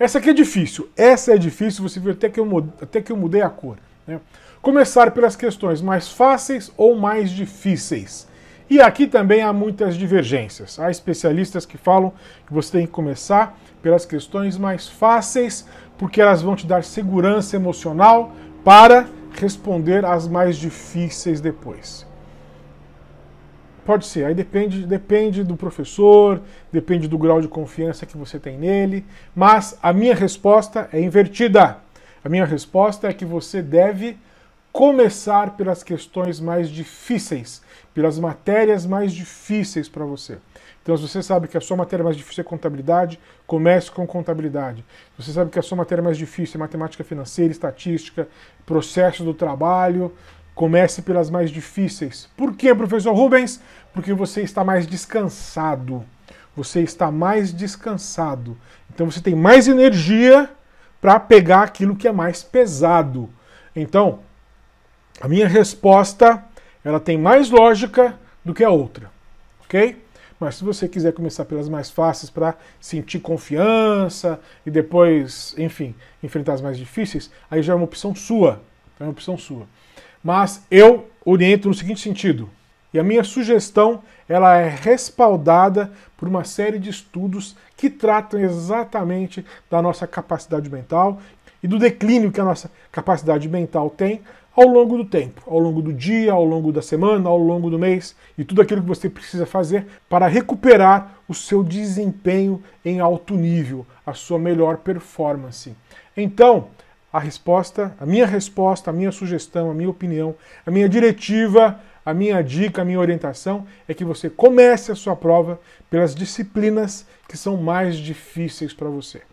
Essa aqui é difícil. Essa é difícil, você viu até que eu, mudei, até que eu mudei a cor. Né? Começar pelas questões mais fáceis ou mais difíceis. E aqui também há muitas divergências. Há especialistas que falam que você tem que começar pelas questões mais fáceis, porque elas vão te dar segurança emocional para responder às mais difíceis depois. Pode ser, aí depende, depende do professor, depende do grau de confiança que você tem nele, mas a minha resposta é invertida. A minha resposta é que você deve começar pelas questões mais difíceis, pelas matérias mais difíceis para você. Então, se você sabe que a sua matéria mais difícil é contabilidade, comece com contabilidade. Se você sabe que a sua matéria mais difícil é matemática financeira, estatística, processo do trabalho, Comece pelas mais difíceis. Por quê, professor Rubens? Porque você está mais descansado. Você está mais descansado. Então você tem mais energia para pegar aquilo que é mais pesado. Então, a minha resposta, ela tem mais lógica do que a outra, OK? Mas se você quiser começar pelas mais fáceis para sentir confiança e depois, enfim, enfrentar as mais difíceis, aí já é uma opção sua. É uma opção sua. Mas eu oriento no seguinte sentido, e a minha sugestão ela é respaldada por uma série de estudos que tratam exatamente da nossa capacidade mental e do declínio que a nossa capacidade mental tem ao longo do tempo, ao longo do dia, ao longo da semana, ao longo do mês e tudo aquilo que você precisa fazer para recuperar o seu desempenho em alto nível, a sua melhor performance. Então, a resposta, a minha resposta, a minha sugestão, a minha opinião, a minha diretiva, a minha dica, a minha orientação é que você comece a sua prova pelas disciplinas que são mais difíceis para você.